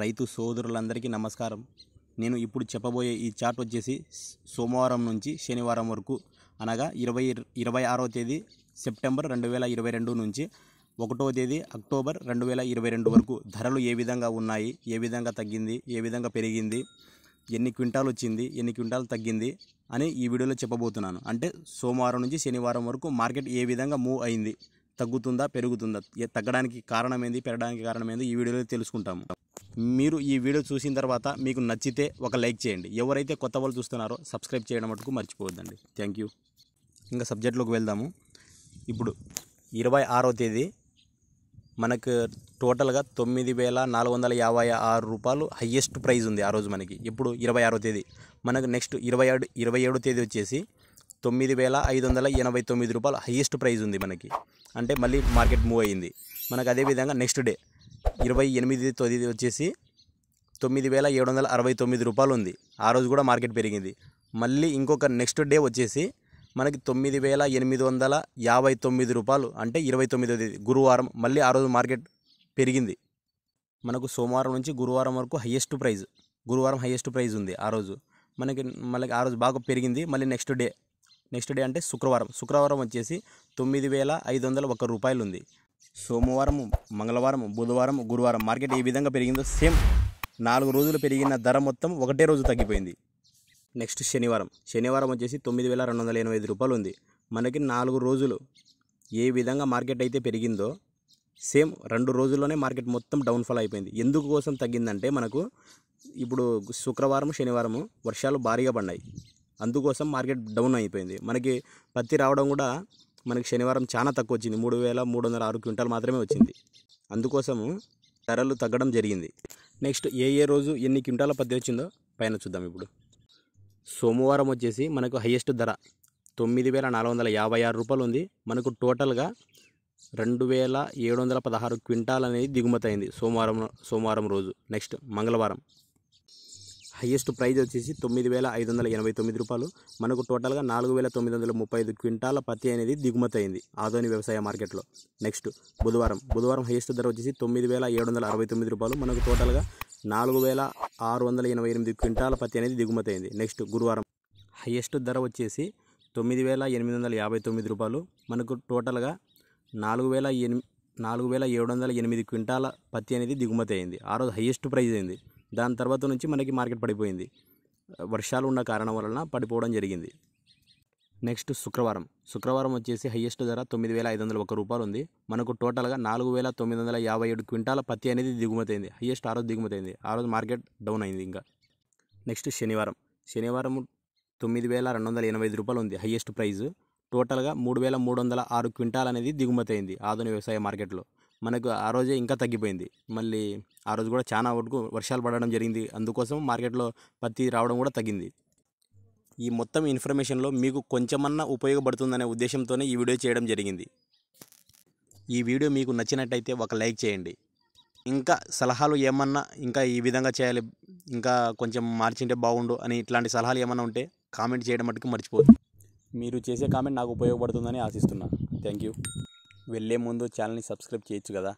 రైతు సోదరులందరికీ నమస్కారం నేను ఇప్పుడు చెప్పబోయే ఈ చార్ట్ వచ్చేసి సోమవారం నుంచి శనివారం వరకు అనగా ఇరవై ఇరవై ఆరో తేదీ సెప్టెంబర్ రెండు వేల ఇరవై రెండు నుంచి ఒకటో తేదీ అక్టోబర్ రెండు వేల ఇరవై రెండు వరకు ధరలు ఏ విధంగా ఉన్నాయి ఏ విధంగా తగ్గింది ఏ విధంగా పెరిగింది ఎన్ని క్వింటాలు వచ్చింది ఎన్ని క్వింటాలు తగ్గింది అని ఈ వీడియోలో చెప్పబోతున్నాను అంటే సోమవారం నుంచి శనివారం వరకు మార్కెట్ ఏ విధంగా మూవ్ అయింది తగ్గుతుందా పెరుగుతుందా తగ్గడానికి కారణం ఏంది పెరగడానికి కారణం ఏంది ఈ వీడియోలో తెలుసుకుంటాము మీరు ఈ వీడియో చూసిన తర్వాత మీకు నచ్చితే ఒక లైక్ చేయండి ఎవరైతే కొత్త వాళ్ళు చూస్తున్నారో సబ్స్క్రైబ్ చేయడం మటుకు మర్చిపోవద్దండి థ్యాంక్ యూ ఇంకా సబ్జెక్ట్లోకి వెళ్దాము ఇప్పుడు ఇరవై ఆరో తేదీ మనకు టోటల్గా తొమ్మిది వేల నాలుగు వందల యాభై ఆరు రూపాయలు హయ్యెస్ట్ ప్రైజ్ ఉంది ఆ రోజు మనకి ఇప్పుడు ఇరవై ఆరో తేదీ మనకు నెక్స్ట్ ఇరవై ఏడు ఇరవై ఏడో తేదీ వచ్చేసి తొమ్మిది వేల ఐదు వందల ఎనభై తొమ్మిది రూపాయలు హయ్యెస్ట్ ప్రైజ్ ఉంది మనకి అంటే మళ్ళీ మార్కెట్ మూవ్ అయ్యింది మనకు అదేవిధంగా నెక్స్ట్ డే ఇరవై ఎనిమిది తొమ్మిది వచ్చేసి తొమ్మిది వేల ఏడు వందల అరవై తొమ్మిది రూపాయలు ఉంది ఆ రోజు కూడా మార్కెట్ పెరిగింది మళ్ళీ ఇంకొక నెక్స్ట్ డే వచ్చేసి మనకి తొమ్మిది వేల ఎనిమిది వందల యాభై తొమ్మిది రూపాయలు అంటే ఇరవై తొమ్మిదో తేదీ గురువారం మళ్ళీ ఆ రోజు మార్కెట్ పెరిగింది మనకు సోమవారం నుంచి గురువారం వరకు హయ్యెస్ట్ ప్రైజ్ గురువారం హయ్యెస్ట్ ప్రైజ్ ఉంది ఆ రోజు మనకి మనకి ఆ రోజు బాగా పెరిగింది మళ్ళీ నెక్స్ట్ డే నెక్స్ట్ డే అంటే శుక్రవారం శుక్రవారం వచ్చేసి తొమ్మిది వేల ఐదు వందల ఒక రూపాయలు ఉంది సోమవారం మంగళవారం బుధవారం గురువారం మార్కెట్ ఏ విధంగా పెరిగిందో సేమ్ నాలుగు రోజులు పెరిగిన ధర మొత్తం ఒకటే రోజు తగ్గిపోయింది నెక్స్ట్ శనివారం శనివారం వచ్చేసి తొమ్మిది వేల రెండు వందల ఎనభై ఐదు రూపాయలు ఉంది మనకి నాలుగు రోజులు ఏ విధంగా మార్కెట్ అయితే పెరిగిందో సేమ్ రెండు రోజుల్లోనే మార్కెట్ మొత్తం డౌన్ఫాల్ అయిపోయింది ఎందుకు కోసం తగ్గిందంటే మనకు ఇప్పుడు శుక్రవారం శనివారం వర్షాలు భారీగా పడ్డాయి అందుకోసం మార్కెట్ డౌన్ అయిపోయింది మనకి పత్తి రావడం కూడా మనకి శనివారం చాలా తక్కువ వచ్చింది మూడు వేల మూడు వందల ఆరు క్వింటాల్ మాత్రమే వచ్చింది అందుకోసము ధరలు తగ్గడం జరిగింది నెక్స్ట్ ఏ ఏ రోజు ఎన్ని క్వింటాల పత్తి వచ్చిందో పైన చూద్దాం ఇప్పుడు సోమవారం వచ్చేసి మనకు హయ్యెస్ట్ ధర తొమ్మిది వేల నాలుగు వందల యాభై ఆరు రూపాయలు ఉంది మనకు టోటల్గా రెండు వేల ఏడు వందల పదహారు క్వింటాల్ అనేది దిగుమతి అయింది సోమవారం సోమవారం రోజు నెక్స్ట్ మంగళవారం హయ్యెస్ట్ ప్రైజ్ వచ్చేసి తొమ్మిది వేల ఐదు వందల ఎనభై తొమ్మిది రూపాయలు మనకు టోటల్గా నాలుగు వేల తొమ్మిది వందల ముప్పై ఐదు క్వింటాల పత్తి అనేది దిగుమతి అయింది ఆదోని వ్యవసాయ మార్కెట్లో నెక్స్ట్ బుధవారం బుధవారం హయ్యెస్ట్ ధర వచ్చేసి తొమ్మిది వేల ఏడు వందల అరవై తొమ్మిది రూపాయలు మనకు టోటల్గా నాలుగు వేల ఆరు వందల ఎనభై ఎనిమిది క్వింటాల పత్తి అనేది దిగుమతి అయింది నెక్స్ట్ గురువారం హయ్యెస్ట్ ధర వచ్చేసి తొమ్మిది వేల ఎనిమిది వందల యాభై తొమ్మిది రూపాయలు మనకు టోటల్గా నాలుగు వేల ఎనిమిది నాలుగు వేల ఏడు వందల ఎనిమిది క్వింటాల పత్తి అనేది దిగుమతి అయింది ఆ రోజు హయ్యెస్ట్ ప్రైజ్ అయింది దాని తర్వాత నుంచి మనకి మార్కెట్ పడిపోయింది వర్షాలు ఉన్న కారణం వలన పడిపోవడం జరిగింది నెక్స్ట్ శుక్రవారం శుక్రవారం వచ్చేసి హయ్యెస్ట్ ధర తొమ్మిది వేల ఐదు వందల ఒక్క రూపాయలు ఉంది మనకు టోటల్గా నాలుగు వేల తొమ్మిది వందల యాభై ఏడు క్వింటాల పత్తి అనేది దిగుమతి అయింది హయ్యెస్ట్ ఆ రోజు దిగుమతి అయింది ఆ రోజు మార్కెట్ డౌన్ అయింది ఇంకా నెక్స్ట్ శనివారం శనివారం తొమ్మిది వేల రెండు వందల ఎనభై ఐదు రూపాయలు ఉంది హయ్యెస్ట్ ప్రైస్ టోటల్గా మూడు వేల మూడు వందల ఆరు క్వింటాల్ అనేది దిగుమతి అయింది ఆధునిక వ్యవసాయ మార్కెట్లో మనకు ఆ రోజే ఇంకా తగ్గిపోయింది మళ్ళీ ఆ రోజు కూడా చాలా వరకు వర్షాలు పడడం జరిగింది అందుకోసం మార్కెట్లో పత్తి రావడం కూడా తగ్గింది ఈ మొత్తం ఇన్ఫర్మేషన్లో మీకు కొంచెమన్నా ఉపయోగపడుతుందనే ఉద్దేశంతోనే ఈ వీడియో చేయడం జరిగింది ఈ వీడియో మీకు నచ్చినట్టయితే ఒక లైక్ చేయండి ఇంకా సలహాలు ఏమన్నా ఇంకా ఈ విధంగా చేయాలి ఇంకా కొంచెం మార్చింటే బాగుండు అని ఇట్లాంటి సలహాలు ఏమన్నా ఉంటే కామెంట్ చేయడం మటుకు మర్చిపోదు మీరు చేసే కామెంట్ నాకు ఉపయోగపడుతుందని ఆశిస్తున్నా థ్యాంక్ యూ వెళ్ళే ముందు ఛానల్ని సబ్స్క్రైబ్ చేయొచ్చు కదా